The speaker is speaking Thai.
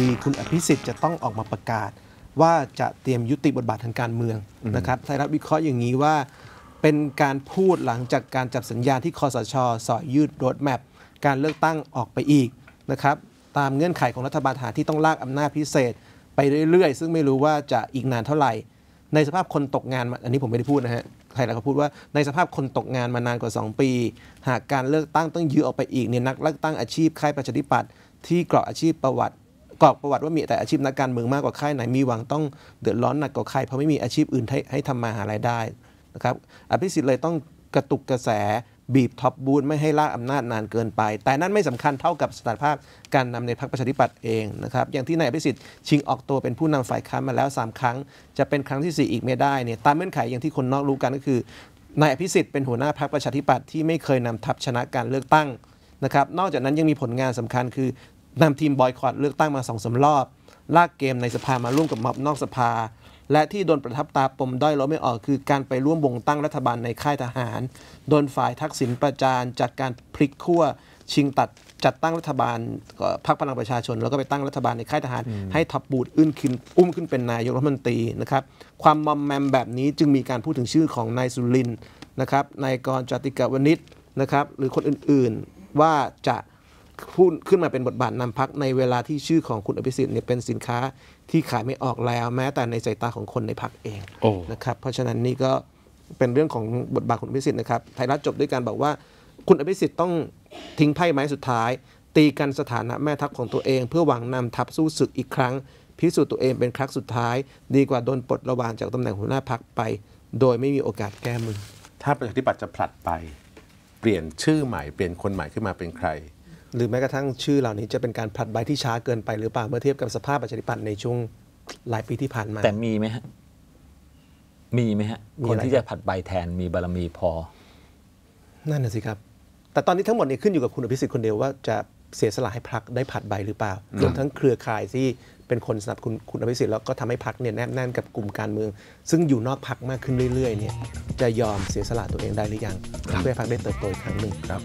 ดีคุณอภิสิทธิ์จะต้องออกมาประกาศ ว่าจะเตรียมยุติบทบาททางการเมืองนะครับ ไทยรัฐวิเคราะห์อย่างนี้ว่าเป็นการพูดหลังจากการจับสัญญาที่คอสชสอยยืดรถแมพการเลือกตั้งออกไปอีกนะครับตามเงื่อนไขของรัฐบาลฐหานที่ต้องลากอำนาจพิเศษ ไปเรื่อยๆ ซึ่งไม่รู้ว่าจะอีกนานเท่าไหร่ ในสภาพคนตกงานอันนี้ผมไม่ได้พูดนะฮะใครหลาเขาพูดว่าในสภาพคนตกงานมานานกว่า 2 ปี หากการเลือกตั้งต้องยื้อออกไปอีกเนี่ยนักเลือกตั้งอาชีพค่ายประชาธิปัตย์ที่กรอกอาชีพประวัติกรอกประวัติว่ามีแต่อาชีพนักการเมืองมากกว่าค่ายไหนมีหวังต้องเดือดร้อนหนักกว่าค่ายเพราะไม่มีอาชีพอื่นให้ให้ทำมาหารายได้นะครับอภิสิทธิ์เลยต้องกระตุกกระแส บีบท็อปบูนไม่ให้ล่าอำนาจนานเกินไป แต่นั้นไม่สำคัญเท่ากับสถานภาพการนำในพรรคประชาธิปัตย์เองนะครับอย่างที่นายพิสิทธิ์ชิงออกตัวเป็นผู้นำฝ่ายค้านมาแล้ว 3 ครั้ง จะเป็นครั้งที่ 4 อีกไม่ได้เนี่ยตามเงื่อนไขอย่างที่คนนอกรู้กันก็คือนายพิสิทธิ์เป็นหัวหน้าพรรคประชาธิปัตย์ที่ไม่เคยนำทัพชนะการเลือกตั้งนะครับนอกจากนั้นยังมีผลงานสำคัญคืนำทีมบอยคอตเลือกตั้งมาสองสารอบ ลากเกมในสภามาร่วมกับม็อบนอกสภา และที่โดนประทับตาปมด้อยลดไม่ออกคือการไปร่วมวงตั้งรัฐบาลในค่ายทหาร โดนฝ่ายทักษิณประจานจากการพลิกขั้วชิงตัดจัดตั้งรัฐบาลพรรคพลังประชาชน แล้วก็ไปตั้งรัฐบาลในค่ายทหาร ให้ทับบูดอื้นขึ้นอุ้มขึ้นเป็นนายกรัฐมนตรีนะครับความมอมแมมแบบนี้จึงมีการพูดถึงชื่อของนายสุรินนะครับนายกรจติกาวนิชนะครับ หรือคนอื่นๆว่าจะขึ้นขึ้นมาเป็นบทบาทนำพักในเวลาที่ชื่อของคุณอภิสิทธิ์เนี่ยเป็นสินค้าที่ขายไม่ออกแล้วแม้แต่ในสายตาของคนในพักเองนะครับเพราะฉะนั้นนี่ก็เป็นเรื่องของบทบาทคุณอภิสิทธิ์นะครับไทยรัฐจบด้วยการบอกว่าคุณอภิสิทธิ์ต้องทิ้งไพ่ไม้สุดท้าย ตีกันสถานะแม่ทัพของตัวเอง เพื่อหวังนำทัพสู้ศึกอีกครั้ง พิสูจน์ตัวเองเป็นครั้งสุดท้าย ดีกว่าโดนปลดระวางจากตำแหน่งหัวหน้าพักไป โดยไม่มีโอกาสแก้มือถ้าประชาธิปัตย์จะผลัดไป เปลี่ยนชื่อใหม่เปลี่ยนคนใหม่ขึ้นมาเป็นใครหรือแม้กระทั่งชื่อเหล่านี้จะเป็นการผลัดใบที่ช้าเกินไปหรือเปล่าเมื่อเทียบกับสภาพประชาธิปัตย์ในช่วงหลายปีที่ผ่านมา แต่มีไหมฮะ มีไหมฮะ คนที่จะผัดใบแทนมีบารมีพอ นั่นน่ะสิครับ แต่ตอนนี้ทั้งหมดนี้ขึ้นอยู่กับคุณอภิสิทธิ์คนเดียว ว่าจะเสียสละให้พรรคได้ผัดใบหรือเปล่ารวมทั้งเครือข่ายที่เป็นคนสนับคุณคุณอภิสิทธิ์แล้วก็ทำให้พรรคเนี่ยแนบแน่นกับกลุ่มการเมือง ซึ่งอยู่นอกพรรคมากขึ้นเรื่อย ๆเนี่ยจะยอมเสียสละตัวเองได้หรือยังเพื่อพรรคได้เติบโตอีกครั้งหนึ่งครับ